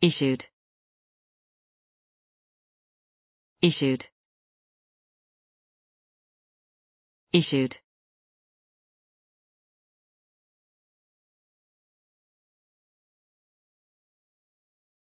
issued issued issued